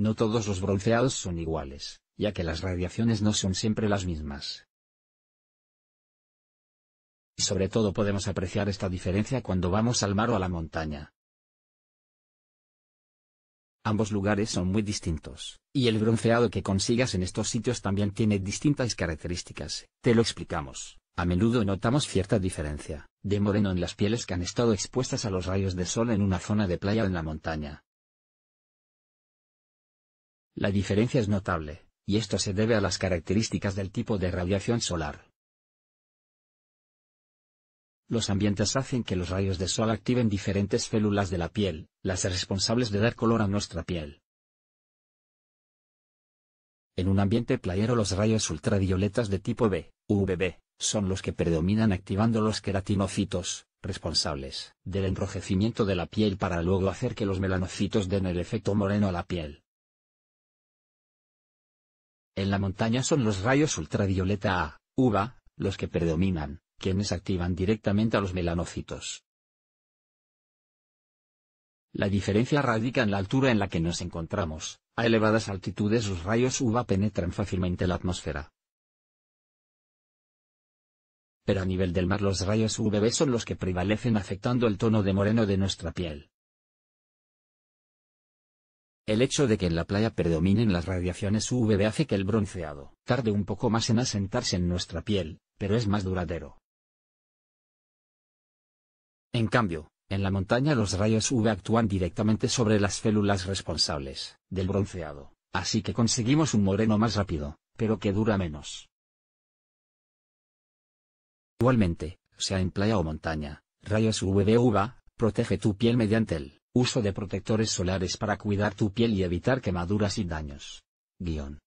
No todos los bronceados son iguales, ya que las radiaciones no son siempre las mismas. Y sobre todo podemos apreciar esta diferencia cuando vamos al mar o a la montaña. Ambos lugares son muy distintos, y el bronceado que consigas en estos sitios también tiene distintas características, te lo explicamos. A menudo notamos cierta diferencia, de moreno en las pieles que han estado expuestas a los rayos de sol en una zona de playa o en la montaña, la diferencia es notable, y esto se debe a las características del tipo de radiación solar. Los ambientes hacen que los rayos de sol activen diferentes células de la piel, las responsables de dar color a nuestra piel. En un ambiente playero los rayos ultravioletas de tipo B, UVB, son los que predominan activando los queratinocitos, responsables del enrojecimiento de la piel para luego hacer que los melanocitos den el efecto moreno a la piel. En la montaña son los rayos ultravioleta A, UVA, los que predominan, quienes activan directamente a los melanocitos. La diferencia radica en la altura en la que nos encontramos, a elevadas altitudes los rayos UVA penetran fácilmente la atmósfera. Pero a nivel del mar los rayos UVB son los que prevalecen afectando el tono de moreno de nuestra piel. El hecho de que en la playa predominen las radiaciones UV hace que el bronceado tarde un poco más en asentarse en nuestra piel, pero es más duradero. En cambio, en la montaña los rayos UV actúan directamente sobre las células responsables del bronceado, así que conseguimos un moreno más rápido, pero que dura menos. Igualmente, sea en playa o montaña, rayos UV uva, protege tu piel mediante el Uso de protectores solares para cuidar tu piel y evitar quemaduras y daños. Guión.